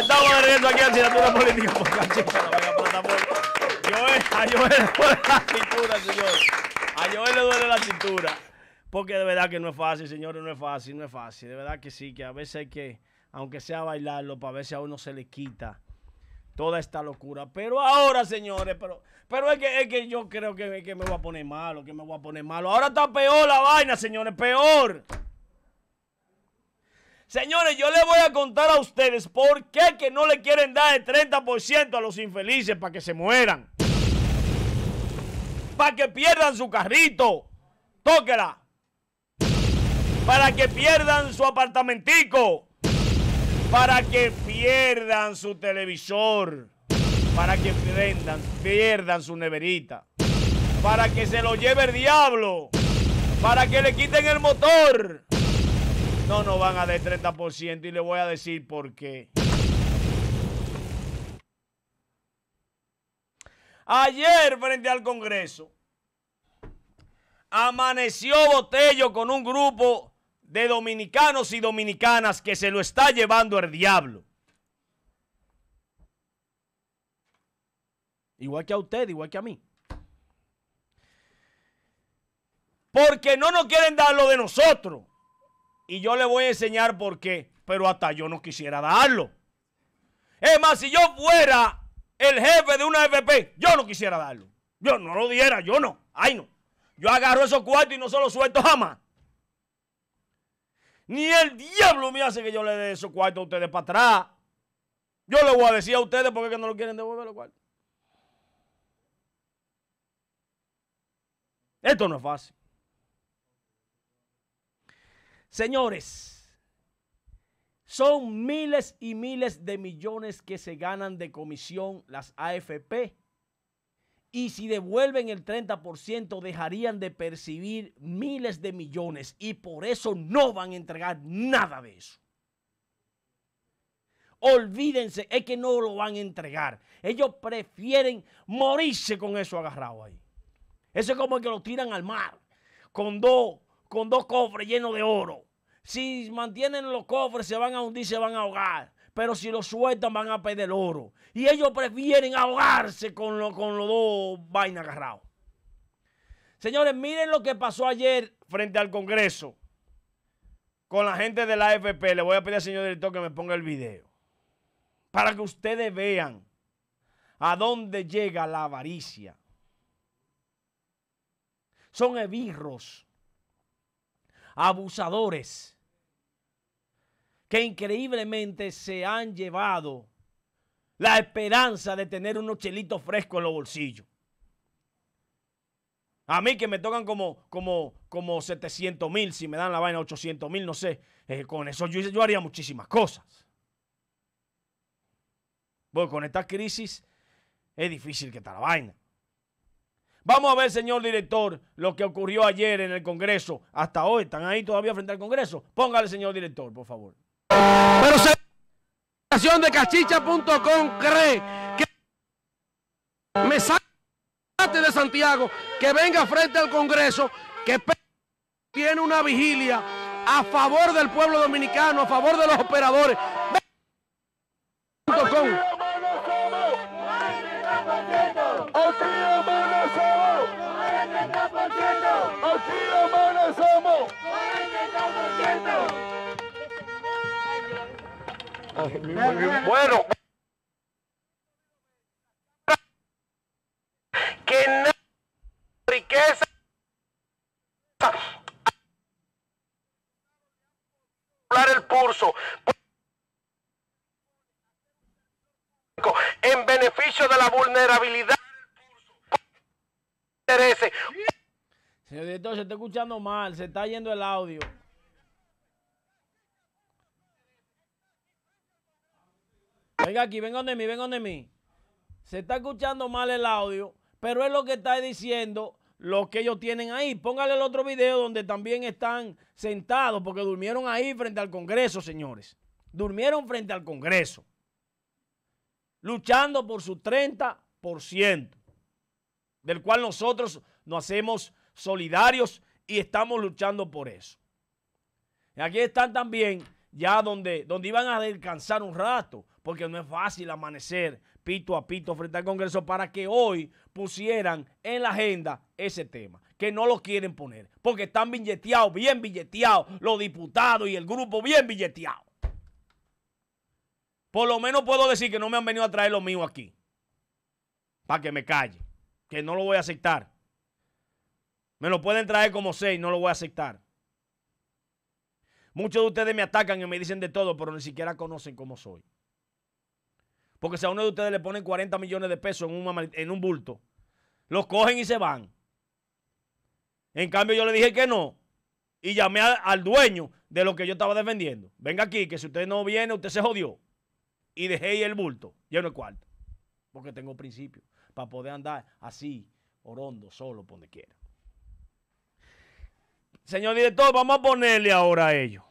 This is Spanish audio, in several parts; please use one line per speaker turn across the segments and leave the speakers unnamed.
Estamos de regreso aquí al Cintura Política la a Joel le duele la cintura, señores. A Joel le duele la cintura. Porque de verdad que no es fácil, señores, no es fácil, no es fácil. De verdad que sí, que a veces hay que, aunque sea bailarlo, para veces a uno se le quita toda esta locura. Pero ahora, señores, pero, pero es, que, es que yo creo que, que me voy a poner malo, que me voy a poner malo. Ahora está peor la vaina, señores, peor. Señores, yo les voy a contar a ustedes por qué que no le quieren dar el 30% a los infelices para que se mueran. Para que pierdan su carrito. Tóquela. Para que pierdan su apartamentico. Para que pierdan su televisor. Para que pierdan su neverita. Para que se lo lleve el diablo. Para que le quiten el motor no nos van a dar 30% y le voy a decir por qué. Ayer, frente al Congreso, amaneció Botello con un grupo de dominicanos y dominicanas que se lo está llevando el diablo. Igual que a usted, igual que a mí. Porque no nos quieren dar lo de nosotros. Y yo le voy a enseñar por qué. Pero hasta yo no quisiera darlo. Es más, si yo fuera el jefe de una FP, yo no quisiera darlo. Yo no lo diera, yo no. Ay, no. Yo agarro esos cuartos y no se los suelto jamás. Ni el diablo me hace que yo le dé esos cuartos a ustedes para atrás. Yo le voy a decir a ustedes porque no lo quieren devolver los cuartos. Esto no es fácil. Señores, son miles y miles de millones que se ganan de comisión las AFP. Y si devuelven el 30%, dejarían de percibir miles de millones. Y por eso no van a entregar nada de eso. Olvídense, es que no lo van a entregar. Ellos prefieren morirse con eso agarrado ahí. Eso es como que lo tiran al mar con dos con dos cofres llenos de oro. Si mantienen los cofres, se van a hundir, se van a ahogar. Pero si los sueltan, van a perder oro. Y ellos prefieren ahogarse con, lo, con los dos vainas agarrados. Señores, miren lo que pasó ayer frente al Congreso con la gente de la AFP. Le voy a pedir al señor director que me ponga el video. Para que ustedes vean a dónde llega la avaricia. Son ebirros abusadores que increíblemente se han llevado la esperanza de tener unos chelitos frescos en los bolsillos. A mí que me tocan como, como, como 700 mil, si me dan la vaina 800 mil, no sé. Eh, con eso yo, yo haría muchísimas cosas. Bueno, con esta crisis es difícil que está la vaina. Vamos a ver, señor director, lo que ocurrió ayer en el Congreso. Hasta hoy están ahí todavía frente al Congreso. Póngale, señor director, por favor. Pero se de cachicha.com cree que me salte de Santiago, que venga frente al Congreso, que tiene una vigilia a favor del pueblo dominicano, a favor de los operadores. Aquí Bueno. Que riqueza riqueza el pulso en beneficio de la vulnerabilidad intereses Señor director, se está escuchando mal, se está yendo el audio. Venga aquí, venga de mí, venga de mí. Se está escuchando mal el audio, pero es lo que está diciendo lo que ellos tienen ahí. Póngale el otro video donde también están sentados, porque durmieron ahí frente al Congreso, señores. Durmieron frente al Congreso, luchando por su 30%, del cual nosotros no hacemos solidarios y estamos luchando por eso. Y aquí están también ya donde, donde iban a descansar un rato, porque no es fácil amanecer pito a pito frente al Congreso para que hoy pusieran en la agenda ese tema, que no lo quieren poner, porque están billeteados, bien billeteados, los diputados y el grupo bien billeteados. Por lo menos puedo decir que no me han venido a traer lo mío aquí, para que me calle, que no lo voy a aceptar. Me lo pueden traer como seis, no lo voy a aceptar. Muchos de ustedes me atacan y me dicen de todo, pero ni siquiera conocen cómo soy. Porque si a uno de ustedes le ponen 40 millones de pesos en, un bulto, los cogen y se van. En cambio yo le dije que no y llamé al dueño de lo que yo estaba defendiendo. Venga aquí, que si usted no viene, usted se jodió. Y dejé el bulto lleno el cuarto. Porque tengo principios para poder andar así, orondo, solo, donde quiera. Señor director, vamos a ponerle ahora a ellos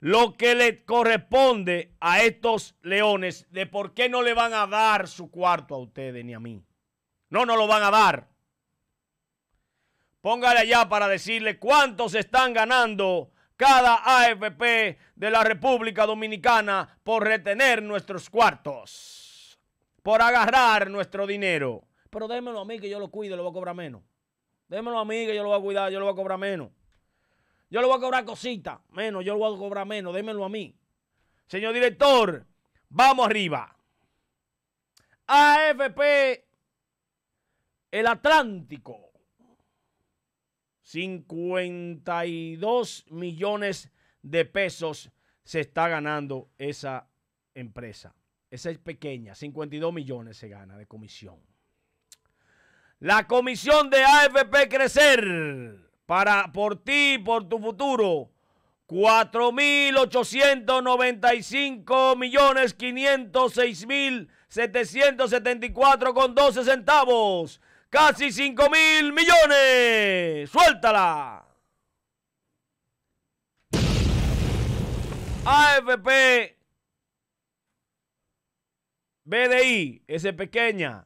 lo que le corresponde a estos leones de por qué no le van a dar su cuarto a ustedes ni a mí. No, no lo van a dar. Póngale allá para decirle cuántos están ganando cada AFP de la República Dominicana por retener nuestros cuartos, por agarrar nuestro dinero. Pero démelo a mí que yo lo cuido y lo voy a cobrar menos. Démelo a mí que yo lo voy a cuidar, yo lo voy a cobrar menos. Yo le voy a cobrar cositas, menos, yo lo voy a cobrar menos, démelo a mí. Señor director, vamos arriba. AFP, el Atlántico, 52 millones de pesos se está ganando esa empresa. Esa es pequeña, 52 millones se gana de comisión la comisión de AFP Crecer para por ti, por tu futuro, 4.895 millones 506 mil 774 con 12 centavos. Casi 5 mil millones. Suéltala. AFP BDI, ese pequeña,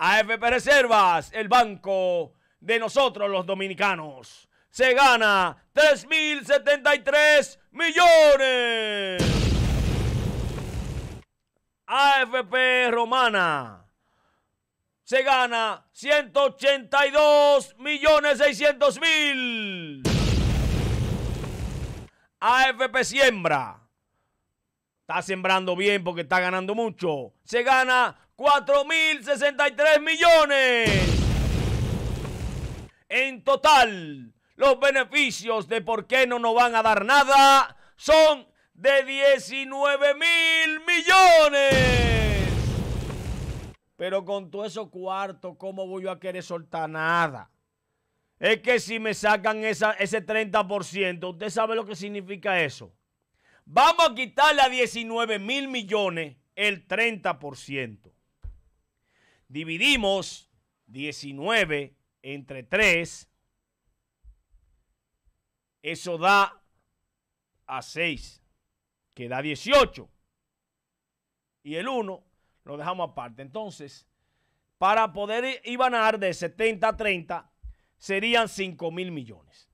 AFP Reservas, el banco de nosotros los dominicanos. Se gana 3.073 millones. AFP Romana. Se gana 182.600.000. millones mil. AFP Siembra. Está sembrando bien porque está ganando mucho. Se gana 4.063 millones. En total, los beneficios de por qué no nos van a dar nada son de 19 mil millones. Pero con todo eso cuarto, ¿cómo voy a querer soltar nada? Es que si me sacan esa, ese 30%, ¿usted sabe lo que significa eso? Vamos a quitarle a 19 mil millones el 30%. Dividimos 19 entre 3. Eso da a 6, que da 18. Y el 1 lo dejamos aparte. Entonces, para poder ganar de 70 a 30, serían 5 mil millones.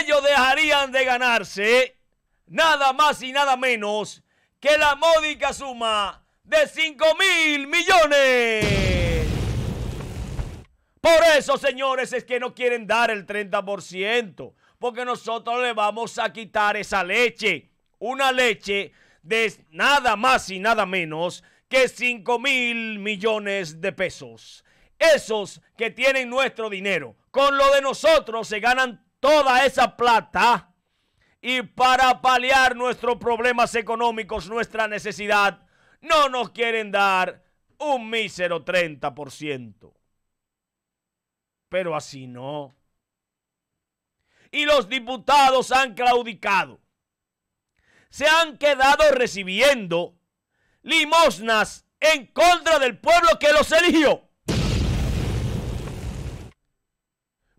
Ellos dejarían de ganarse nada más y nada menos que la módica suma de 5 mil millones. Por eso, señores, es que no quieren dar el 30%, porque nosotros le vamos a quitar esa leche. Una leche de nada más y nada menos que 5 mil millones de pesos. Esos que tienen nuestro dinero, con lo de nosotros se ganan toda esa plata. Y para paliar nuestros problemas económicos, nuestra necesidad, no nos quieren dar un mísero 30%. Pero así no. Y los diputados han claudicado. Se han quedado recibiendo limosnas en contra del pueblo que los eligió.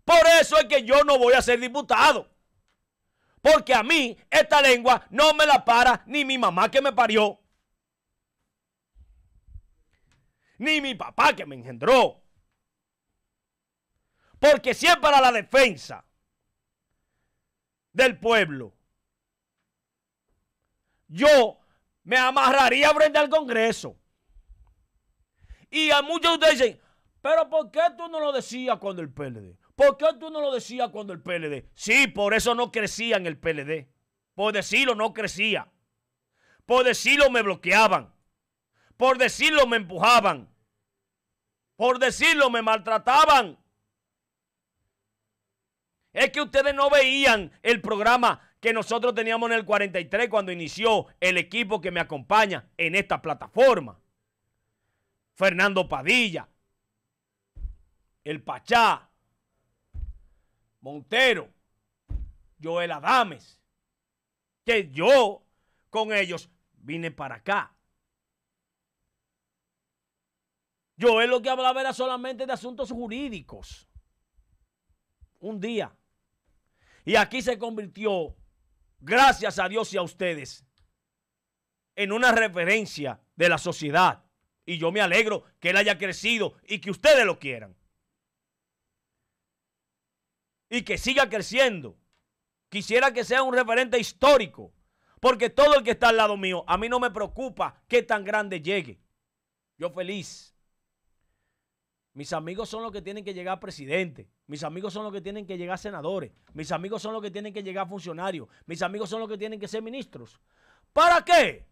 Por eso es que yo no voy a ser diputado. Porque a mí esta lengua no me la para ni mi mamá que me parió. ni mi papá que me engendró. Porque si es para la defensa del pueblo, yo me amarraría frente al Congreso. Y a muchos de ustedes dicen, pero ¿por qué tú no lo decías cuando el PLD? ¿Por qué tú no lo decías cuando el PLD? Sí, por eso no crecía en el PLD. Por decirlo, no crecía. Por decirlo, me bloqueaban. Por decirlo me empujaban. Por decirlo me maltrataban. Es que ustedes no veían el programa que nosotros teníamos en el 43 cuando inició el equipo que me acompaña en esta plataforma. Fernando Padilla, el Pachá, Montero, Joel Adames, que yo con ellos vine para acá. es lo que hablaba era solamente de asuntos jurídicos. Un día. Y aquí se convirtió, gracias a Dios y a ustedes, en una referencia de la sociedad. Y yo me alegro que él haya crecido y que ustedes lo quieran. Y que siga creciendo. Quisiera que sea un referente histórico. Porque todo el que está al lado mío, a mí no me preocupa qué tan grande llegue. Yo feliz mis amigos son los que tienen que llegar presidente. Mis amigos son los que tienen que llegar senadores. Mis amigos son los que tienen que llegar funcionarios. Mis amigos son los que tienen que ser ministros. ¿Para qué?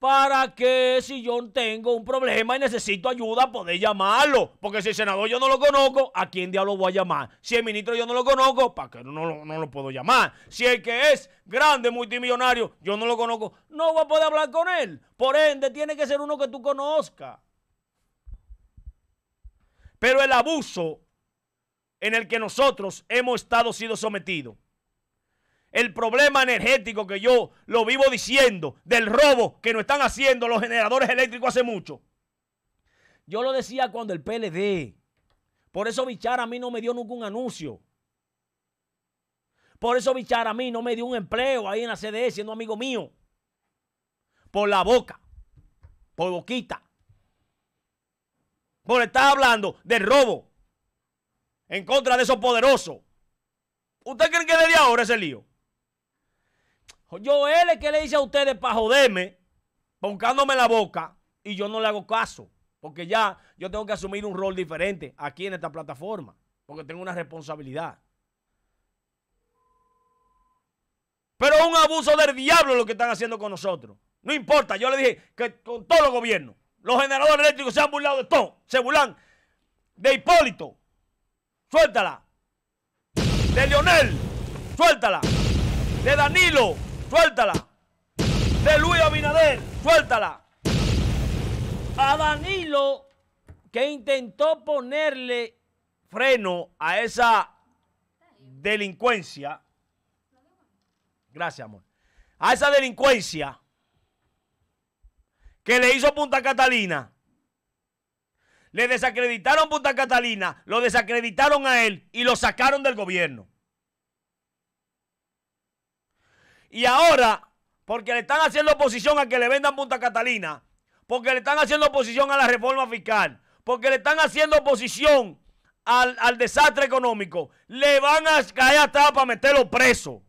para que si yo tengo un problema y necesito ayuda, poder llamarlo. Porque si el senador yo no lo conozco, ¿a quién diablo voy a llamar? Si el ministro yo no lo conozco, ¿para qué no, no, no lo puedo llamar? Si el que es grande, multimillonario, yo no lo conozco, no voy a poder hablar con él. Por ende, tiene que ser uno que tú conozcas. Pero el abuso en el que nosotros hemos estado sido sometidos el problema energético que yo lo vivo diciendo, del robo que nos están haciendo los generadores eléctricos hace mucho. Yo lo decía cuando el PLD. Por eso Bichar a mí no me dio nunca un anuncio. Por eso Bichar a mí no me dio un empleo ahí en la CDE siendo amigo mío. Por la boca. Por boquita. Por estar hablando del robo. En contra de esos poderosos. ¿Usted cree que desde ahora ese lío? Yo él es que le dice a ustedes para joderme, poncándome la boca, y yo no le hago caso. Porque ya yo tengo que asumir un rol diferente aquí en esta plataforma. Porque tengo una responsabilidad. Pero es un abuso del diablo lo que están haciendo con nosotros. No importa, yo le dije que con todos los gobiernos, los generadores eléctricos se han burlado de todo. Se burlan de Hipólito. Suéltala. De Leonel. Suéltala. De Danilo suéltala. De Luis Abinader, suéltala. A Danilo, que intentó ponerle freno a esa delincuencia. Gracias, amor. A esa delincuencia que le hizo Punta Catalina. Le desacreditaron Punta Catalina, lo desacreditaron a él y lo sacaron del gobierno. Y ahora, porque le están haciendo oposición a que le vendan Punta Catalina, porque le están haciendo oposición a la reforma fiscal, porque le están haciendo oposición al, desastre económico, le van a caer atrás para meterlo preso.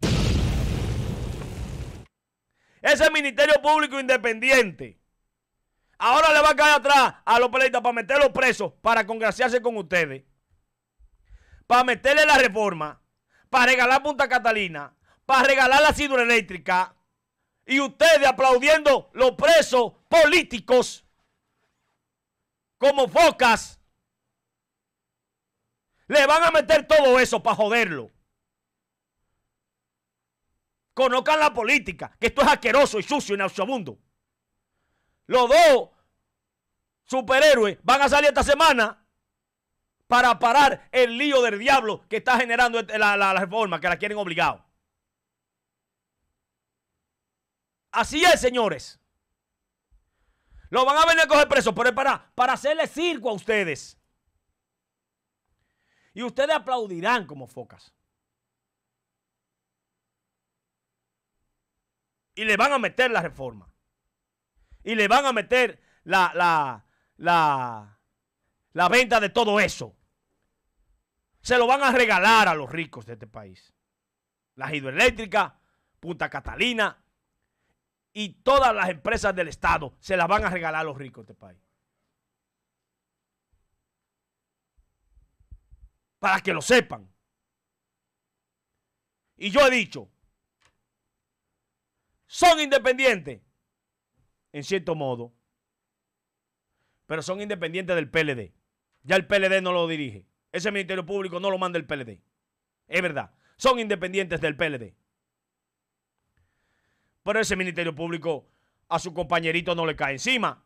Ese Ministerio Público Independiente. Ahora le va a caer atrás a los pleitas para meterlos presos, para congraciarse con ustedes. Para meterle la reforma, para regalar Punta Catalina, para regalar la eléctrica. y ustedes aplaudiendo los presos políticos como focas. Le van a meter todo eso para joderlo. Conozcan la política, que esto es asqueroso y sucio y nauseabundo. Los dos superhéroes van a salir esta semana para parar el lío del diablo que está generando la, la reforma que la quieren obligado. Así es, señores. Lo van a venir a coger preso, pero es para, para hacerle circo a ustedes. Y ustedes aplaudirán como focas. Y le van a meter la reforma. Y le van a meter la, la, la, la venta de todo eso. Se lo van a regalar a los ricos de este país. La hidroeléctrica Punta Catalina, y todas las empresas del Estado se las van a regalar a los ricos de este país. Para que lo sepan. Y yo he dicho, son independientes, en cierto modo, pero son independientes del PLD. Ya el PLD no lo dirige. Ese Ministerio Público no lo manda el PLD. Es verdad, son independientes del PLD. Pero ese Ministerio Público a su compañerito no le cae encima.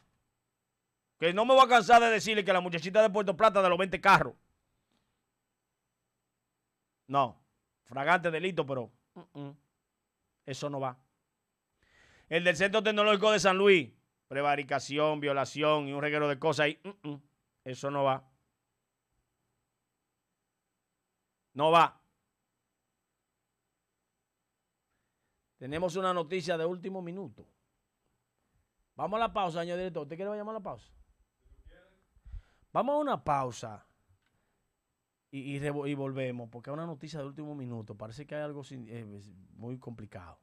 Que no me voy a cansar de decirle que la muchachita de Puerto Plata de los 20 carros. No, fragante delito, pero eso no va. El del Centro Tecnológico de San Luis, prevaricación, violación y un reguero de cosas ahí. eso no va. No va. Tenemos una noticia de último minuto. Vamos a la pausa, señor director. ¿Usted quiere llamar a la pausa? Vamos a una pausa y, y, volvemos, porque es una noticia de último minuto. Parece que hay algo eh, muy complicado.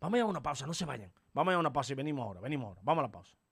Vamos a, llamar a una pausa, no se vayan. Vamos a, ir a una pausa y venimos ahora, venimos ahora. Vamos a la pausa.